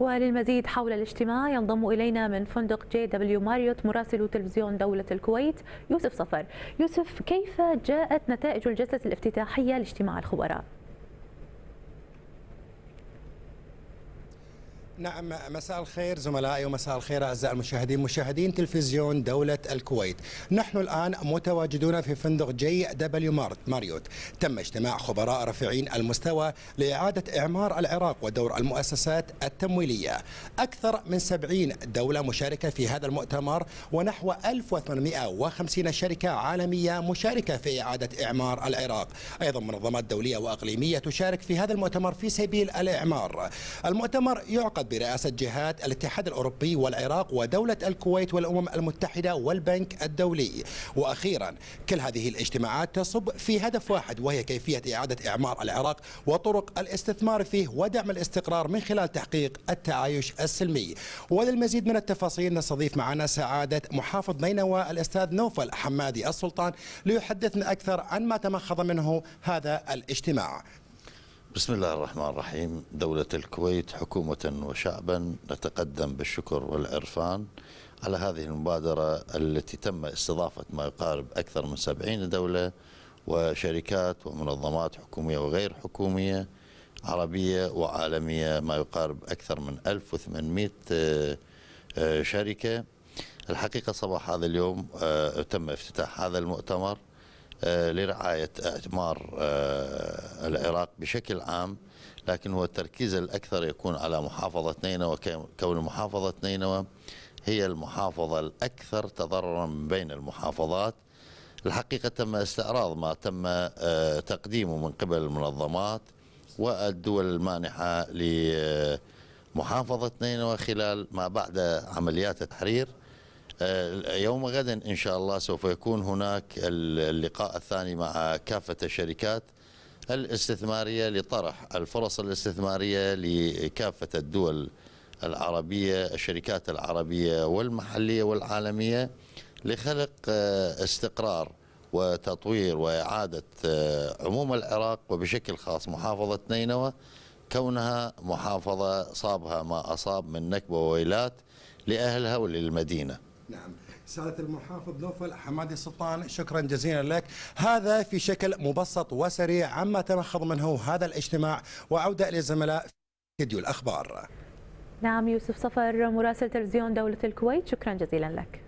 وللمزيد حول الاجتماع ينضم إلينا من فندق جي دبليو ماريوت مراسل تلفزيون دولة الكويت يوسف صفر يوسف كيف جاءت نتائج الجلسة الافتتاحية لاجتماع الخبراء؟ نعم مساء الخير زملائي ومساء الخير اعزائي المشاهدين مشاهدين تلفزيون دولة الكويت نحن الان متواجدون في فندق جي دبليو ماريوت تم اجتماع خبراء رفيعين المستوى لاعادة اعمار العراق ودور المؤسسات التمويلية اكثر من 70 دولة مشاركة في هذا المؤتمر ونحو 1850 شركة عالمية مشاركة في اعادة اعمار العراق ايضا منظمات دولية واقليمية تشارك في هذا المؤتمر في سبيل الاعمار المؤتمر يعقد برئاسة جهات الاتحاد الأوروبي والعراق ودولة الكويت والأمم المتحدة والبنك الدولي وأخيرا كل هذه الاجتماعات تصب في هدف واحد وهي كيفية إعادة إعمار العراق وطرق الاستثمار فيه ودعم الاستقرار من خلال تحقيق التعايش السلمي وللمزيد من التفاصيل نستضيف معنا سعادة محافظ نينوى الأستاذ نوفل حمادي السلطان ليحدثنا أكثر عن ما تمخض منه هذا الاجتماع بسم الله الرحمن الرحيم دولة الكويت حكومة وشعبا نتقدم بالشكر والعرفان على هذه المبادرة التي تم استضافة ما يقارب أكثر من سبعين دولة وشركات ومنظمات حكومية وغير حكومية عربية وعالمية ما يقارب أكثر من 1800 آه، آه، شركة الحقيقة صباح هذا اليوم آه، تم افتتاح هذا المؤتمر آه، لرعاية أعمار آه، العراق بشكل عام لكن هو التركيز الأكثر يكون على محافظة نينوى كون محافظة نينوى هي المحافظة الأكثر تضررا من بين المحافظات الحقيقة تم استعراض ما تم آه، تقديمه من قبل المنظمات والدول المانحة لمحافظة نينوى خلال ما بعد عمليات التحرير آه، يوم غد إن شاء الله سوف يكون هناك اللقاء الثاني مع كافة الشركات الاستثمارية لطرح الفرص الاستثمارية لكافة الدول العربية الشركات العربية والمحلية والعالمية لخلق آه، استقرار وتطوير وإعادة آه، عموم العراق وبشكل خاص محافظة نينوى كونها محافظة صابها ما أصاب من نكبة وويلات لأهلها وللمدينة نعم سادة المحافظ لوفل حمادي السلطان شكرا جزيلا لك هذا في شكل مبسط وسريع عما تمخض منه هذا الاجتماع وعودة للزملاء في فيديو الأخبار نعم يوسف صفر مراسل تلفزيون دولة الكويت شكرا جزيلا لك